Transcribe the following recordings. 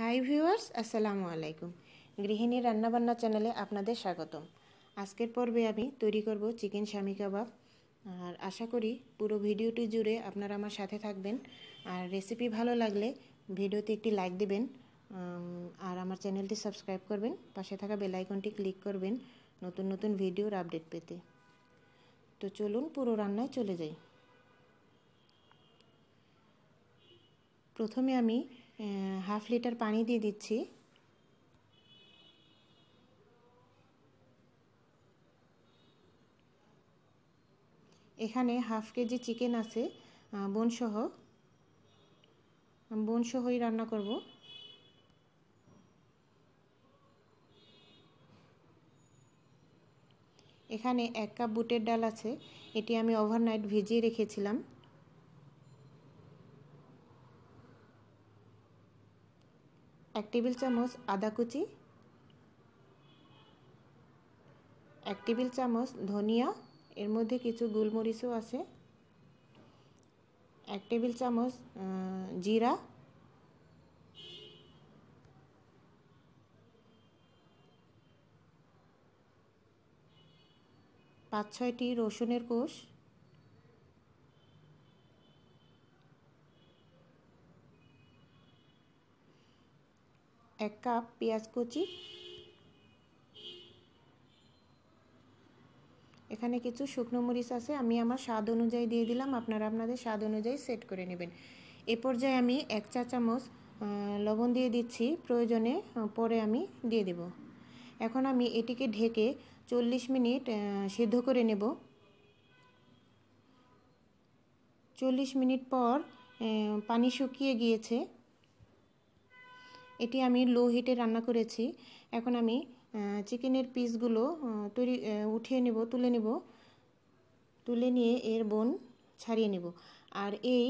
hi viewers আসসালামু আলাইকুম গৃহিণী রান্নাবান্না চ্যানেলে আপনাদের স্বাগতম আজকের পর্বে আমি তৈরি করব চিকেন স্বামী কাবাব আর আশা করি পুরো ভিডিওটি জুড়ে আপনারা আমার সাথে থাকবেন আর রেসিপি ভালো লাগলে ভিডিওতে একটি লাইক দেবেন আর আমার চ্যানেলটি সাবস্ক্রাইব করবেন পাশে থাকা বেলাইকনটি ক্লিক করবেন নতুন নতুন ভিডিওর আপডেট পেতে তো চলুন পুরো রান্নায় চলে যাই প্রথমে আমি হাফ লিটার পানি দিয়ে দিচ্ছি এখানে হাফ কেজি চিকেন আছে বোনসহ বোনসহই রান্না করব এখানে এক কাপ বুটের ডাল আছে এটি আমি ওভারনাইট ভিজিয়ে রেখেছিলাম এক টেবিল চামচ আদা কুচি এক টেবিল চামচ ধনিয়া এর মধ্যে কিছু গোলমরিচও আছে এক টেবিল চামচ জিরা পাঁচ ছয়টি রসুনের কোষ এক কাপ পেঁয়াজ কুচি এখানে কিছু শুকনো মরিচ আছে আমি আমার স্বাদ অনুযায়ী দিয়ে দিলাম আপনারা আপনাদের স্বাদ অনুযায়ী সেট করে নেবেন এ পর্যায়ে আমি এক চা চামচ লবণ দিয়ে দিচ্ছি প্রয়োজনে পরে আমি দিয়ে দেব এখন আমি এটিকে ঢেকে চল্লিশ মিনিট সিদ্ধ করে নেব চল্লিশ মিনিট পর পানি শুকিয়ে গিয়েছে এটি আমি লো হিটে রান্না করেছি এখন আমি চিকেনের পিসগুলো তৈরি উঠিয়ে নেব তুলে নেব তুলে নিয়ে এর বোন ছাড়িয়ে নেব আর এই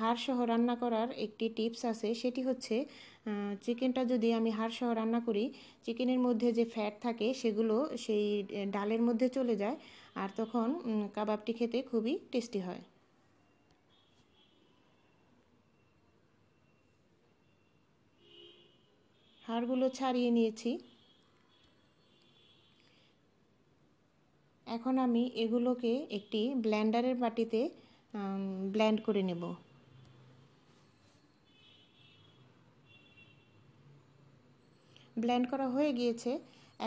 হাড়সহ রান্না করার একটি টিপস আছে সেটি হচ্ছে চিকেনটা যদি আমি হাড়সহ রান্না করি চিকেনের মধ্যে যে ফ্যাট থাকে সেগুলো সেই ডালের মধ্যে চলে যায় আর তখন কাবাবটি খেতে খুবই টেস্টি হয় হাড়গুলো ছাড়িয়ে নিয়েছি এখন আমি এগুলোকে একটি ব্ল্যান্ডারের বাটিতে ব্ল্যান্ড করে নেব ব্ল্যান্ড করা হয়ে গিয়েছে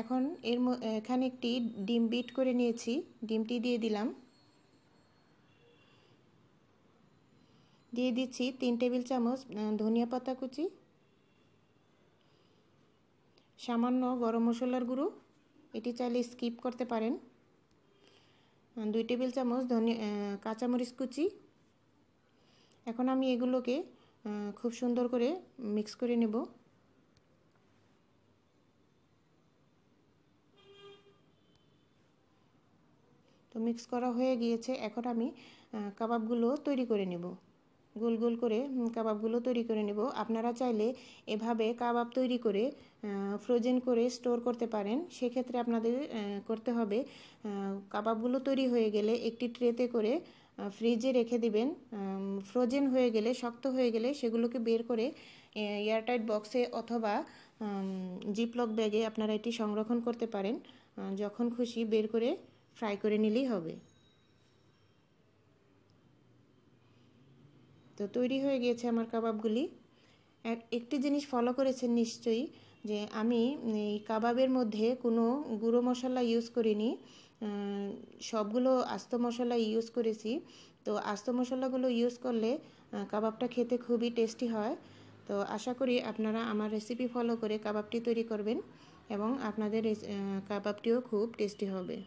এখন এর এখানে একটি ডিম বিট করে নিয়েছি ডিমটি দিয়ে দিলাম দিয়ে দিচ্ছি তিন টেবিল চামচ ধনিয়া পাতা কুচি সামান্য গরম মশলার গুঁড়ো এটি চাইলে স্কিপ করতে পারেন দুই টেবিল চামচ ধনে কাঁচামরিচ কুচি এখন আমি এগুলোকে খুব সুন্দর করে মিক্স করে নেব তো মিক্স করা হয়ে গিয়েছে এখন আমি কাবাবগুলো তৈরি করে নেব গোল গোল করে কাবাবগুলো তৈরি করে নেব আপনারা চাইলে এভাবে কাবাব তৈরি করে ফ্রোজেন করে স্টোর করতে পারেন সেক্ষেত্রে আপনাদের করতে হবে কাবাবগুলো তৈরি হয়ে গেলে একটি ট্রেতে করে ফ্রিজে রেখে দিবেন ফ্রোজেন হয়ে গেলে শক্ত হয়ে গেলে সেগুলোকে বের করে এয়ারটাইট বক্সে অথবা জিপলক ব্যাগে আপনারা এটি সংরক্ষণ করতে পারেন যখন খুশি বের করে ফ্রাই করে নিলেই হবে তো তৈরি হয়ে গিয়েছে আমার কাবাবগুলি একটি জিনিস ফলো করেছেন নিশ্চয়ই যে আমি এই কাবাবের মধ্যে কোনো গুঁড়ো মশলা ইউজ করিনি সবগুলো আস্ত মশলা ইউজ করেছি তো আস্ত মশলাগুলো ইউজ করলে কাবাবটা খেতে খুবই টেস্টি হয় তো আশা করি আপনারা আমার রেসিপি ফলো করে কাবাবটি তৈরি করবেন এবং আপনাদের কাবাবটিও খুব টেস্টি হবে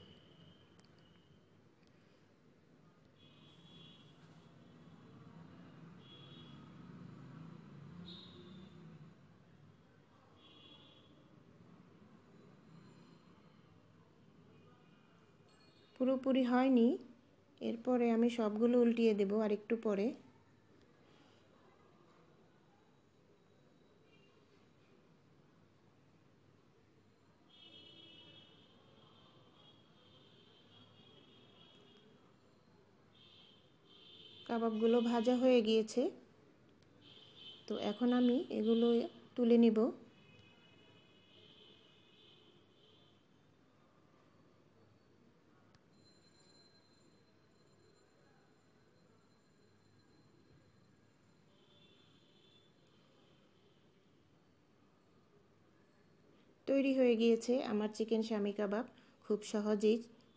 পুরোপুরি হয়নি এরপরে আমি সবগুলো উল্টিয়ে দেব আর একটু পরে কাবাবগুলো ভাজা হয়ে গিয়েছে তো এখন আমি এগুলো তুলে নিব তৈরি হয়ে গিয়েছে আমার চিকেন স্বামী কাবাব খুব সহজেই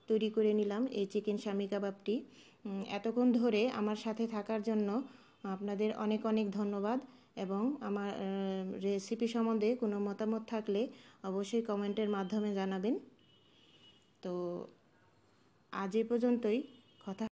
তৈরি করে নিলাম এই চিকেন স্বামী কাবাবটি এতক্ষণ ধরে আমার সাথে থাকার জন্য আপনাদের অনেক অনেক ধন্যবাদ এবং আমার রেসিপি সম্বন্ধে কোনো মতামত থাকলে অবশ্যই কমেন্টের মাধ্যমে জানাবেন তো আজ এ পর্যন্তই কথা